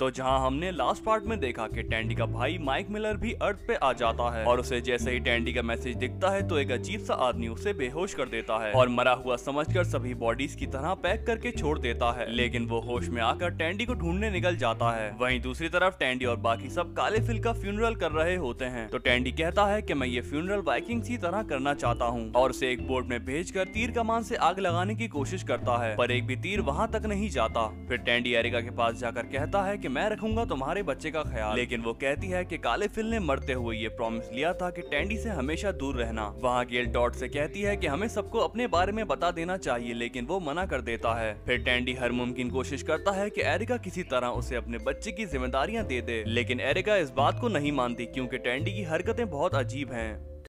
तो जहां हमने लास्ट पार्ट में देखा कि टैंडी का भाई माइक मिलर भी अर्थ पे आ जाता है और उसे जैसे ही टैंडी का मैसेज दिखता है तो एक अजीब सा आदमी उसे बेहोश कर देता है और मरा हुआ समझकर सभी बॉडीज की तरह पैक करके छोड़ देता है लेकिन वो होश में आकर टैंडी को ढूंढने निकल जाता है वही दूसरी तरफ टैंडी और बाकी सब काले फिल का फ्यूनरल कर रहे होते हैं तो टैंडी कहता है की मैं ये फ्यूनरल बाइकिंग की तरह करना चाहता हूँ और उसे एक बोर्ड में भेज कर तीर कमान ऐसी आग लगाने की कोशिश करता है पर एक भी तीर वहाँ तक नहीं जाता फिर टैंडी एरिका के पास जाकर कहता है कि मैं रखूंगा तुम्हारे बच्चे का ख्याल लेकिन वो कहती है कि काले फिल ने मरते हुए ये प्रॉमिस लिया था कि टैंडी से हमेशा दूर रहना वहाँ गेल डॉट से कहती है कि हमें सबको अपने बारे में बता देना चाहिए लेकिन वो मना कर देता है फिर टैंडी हर मुमकिन कोशिश करता है कि एरिका किसी तरह उसे अपने बच्चे की जिम्मेदारियाँ दे दे लेकिन एरिका इस बात को नहीं मानती क्यूँकी टैंडी की हरकतें बहुत अजीब है